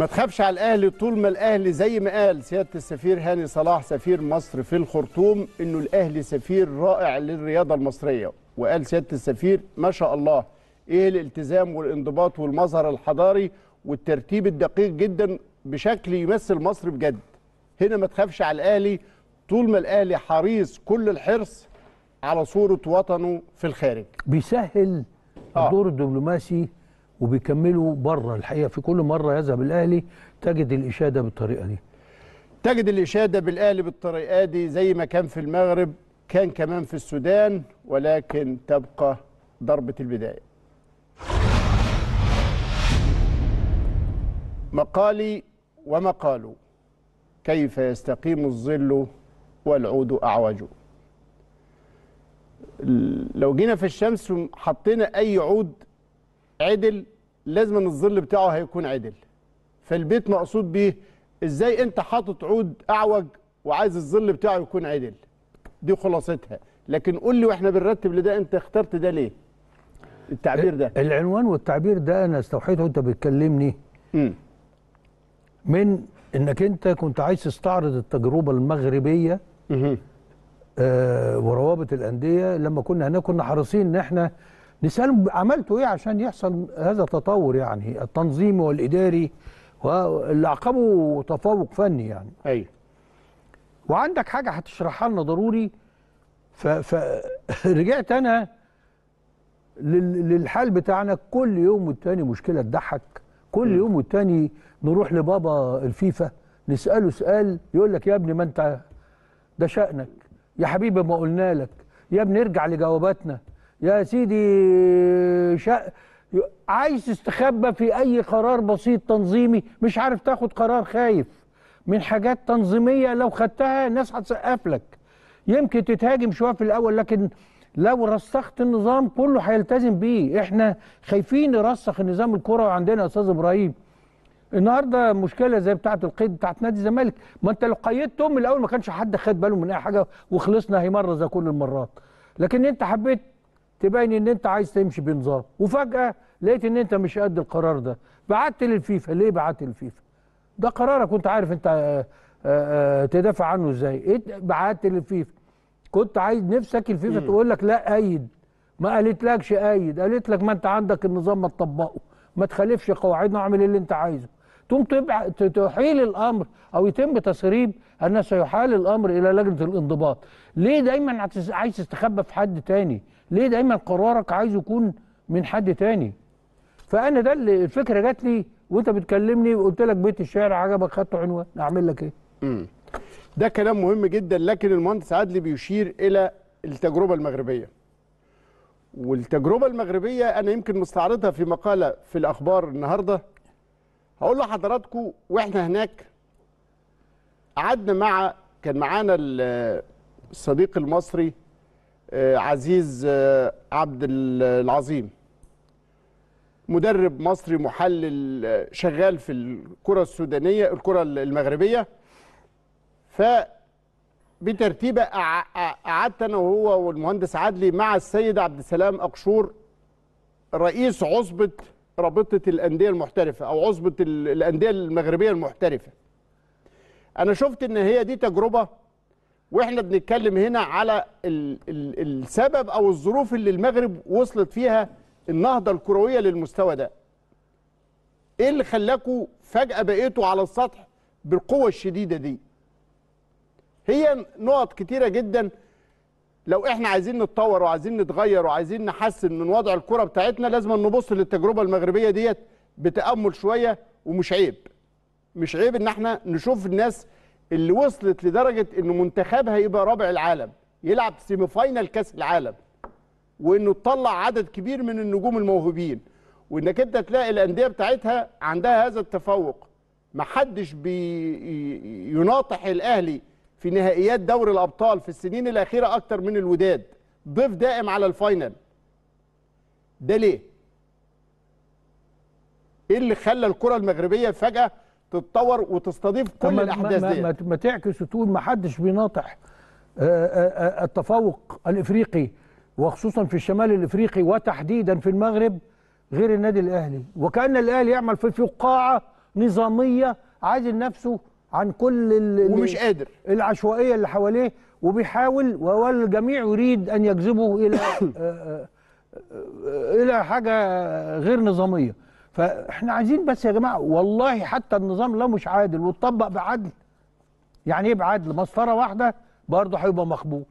ما تخافش على الاهلي طول ما الاهلي زي ما قال سياده السفير هاني صلاح سفير مصر في الخرطوم انه الاهلي سفير رائع للرياضه المصريه وقال سياده السفير ما شاء الله ايه الالتزام والانضباط والمظهر الحضاري والترتيب الدقيق جدا بشكل يمثل مصر بجد هنا ما تخافش على الاهلي طول ما الاهلي حريص كل الحرص على صوره وطنه في الخارج بيسهل الدور آه. الدبلوماسي وبيكملوا بره الحقيقه في كل مره يذهب الاهلي تجد الاشاده بالطريقه دي تجد الاشاده بالاهلي بالطريقه دي زي ما كان في المغرب كان كمان في السودان ولكن تبقى ضربه البدايه مقالي ومقالوا كيف يستقيم الظل والعود اعوج لو جينا في الشمس وحطينا اي عود عدل لازم ان الظل بتاعه هيكون عدل فالبيت مقصود بيه ازاي انت حاطط عود اعوج وعايز الظل بتاعه يكون عدل دي خلاصتها لكن قول لي واحنا بنرتب لده انت اخترت ده ليه التعبير ده العنوان والتعبير ده انا استوحيته وانت بتكلمني من انك انت كنت عايز تستعرض التجربه المغربيه آه وروابط الانديه لما كنا هناك كنا حريصين ان احنا نسال عملتوا إيه عشان يحصل هذا التطور يعني التنظيمي والإداري واللي عقبه تفوق فني يعني أيوه وعندك حاجة هتشرحها لنا ضروري فرجعت أنا للحال بتاعنا كل يوم والتاني مشكلة تضحك كل يوم والتاني نروح لبابا الفيفا نسأله سؤال يقول لك يا ابني ما أنت ده شأنك يا حبيبي ما قلنا لك يا ابني ارجع لجواباتنا يا سيدي شا... عايز تستخبى في اي قرار بسيط تنظيمي مش عارف تاخد قرار خايف من حاجات تنظيميه لو خدتها الناس هتسقف لك يمكن تتهاجم شويه في الاول لكن لو رسخت النظام كله هيلتزم بيه احنا خايفين نرسخ النظام الكره وعندنا يا استاذ ابراهيم النهارده مشكله زي بتاعه القيد بتاعه نادي الزمالك ما انت لو قيدتهم الاول ما كانش حد خد باله من اي حاجه وخلصنا هيمر زي كل المرات لكن انت حبيت تبين ان انت عايز تمشي بنظام وفجاه لقيت ان انت مش قد القرار ده بعت للفيفا ليه بعت للفيفا ده قرارك كنت عارف انت آه، آه، آه، تدافع عنه ازاي إيه بعت للفيفا كنت عايز نفسك الفيفا تقول لك لا ايد ما قالتلكش ايد قالت لك ما انت عندك النظام ما تطبقه ما تخالفش قواعدنا واعمل اللي انت عايزه تقوم تبع... تحيل الامر او يتم تسريب ان سيحال الامر الى لجنه الانضباط ليه دايما عايز تستخبى في حد تاني ليه دايما قرارك عايز يكون من حد تاني فانا ده اللي الفكره جات لي وانت بتكلمني وقلت لك بيت الشعر عجبك خدت عنوان اعمل لك ايه امم ده كلام مهم جدا لكن المهندس عدلي بيشير الى التجربه المغربيه والتجربه المغربيه انا يمكن مستعرضها في مقاله في الاخبار النهارده هقول لحضراتكم واحنا هناك قعدنا مع كان معانا الصديق المصري آه، عزيز آه، عبد العظيم مدرب مصري محلل آه، شغال في الكره السودانيه الكره المغربيه ف بترتيبه قعدت انا وهو والمهندس عدلي مع السيد عبد السلام اقشور رئيس عصبه رابطه الانديه المحترفه او عصبه الانديه المغربيه المحترفه انا شفت ان هي دي تجربه واحنا بنتكلم هنا على الـ الـ السبب او الظروف اللي المغرب وصلت فيها النهضه الكرويه للمستوى ده ايه اللي خلاكوا فجاه بقيتوا على السطح بالقوه الشديده دي هي نقط كتيره جدا لو احنا عايزين نتطور وعايزين نتغير وعايزين نحسن من وضع الكره بتاعتنا لازم نبص للتجربه المغربيه ديت بتامل شويه ومش عيب مش عيب ان احنا نشوف الناس اللي وصلت لدرجه ان منتخبها يبقى رابع العالم يلعب سيمي فاينال كاس العالم وانه تطلع عدد كبير من النجوم الموهوبين وانك انت تلاقي الانديه بتاعتها عندها هذا التفوق محدش بيناطح الاهلي في نهائيات دوري الابطال في السنين الاخيره اكتر من الوداد ضيف دائم على الفاينل ده ليه ايه اللي خلى الكره المغربيه فجاه تتطور وتستضيف كل الاحداث دي ما, ما تعكس وتقول ما حدش بيناطح آه، آه، آه، التفوق الافريقي وخصوصا في الشمال الافريقي وتحديدا في المغرب غير النادي الاهلي وكان الاهلي يعمل في فقاعه نظاميه عايز نفسه عن كل ومش قادر العشوائيه اللي حواليه وبيحاول والجميع يريد ان يجذبه الى الى حاجه غير نظاميه فاحنا عايزين بس يا جماعه والله حتى النظام لو مش عادل وتطبق بعدل يعني ايه بعدل مسطره واحده برضه هيبقى مخبوط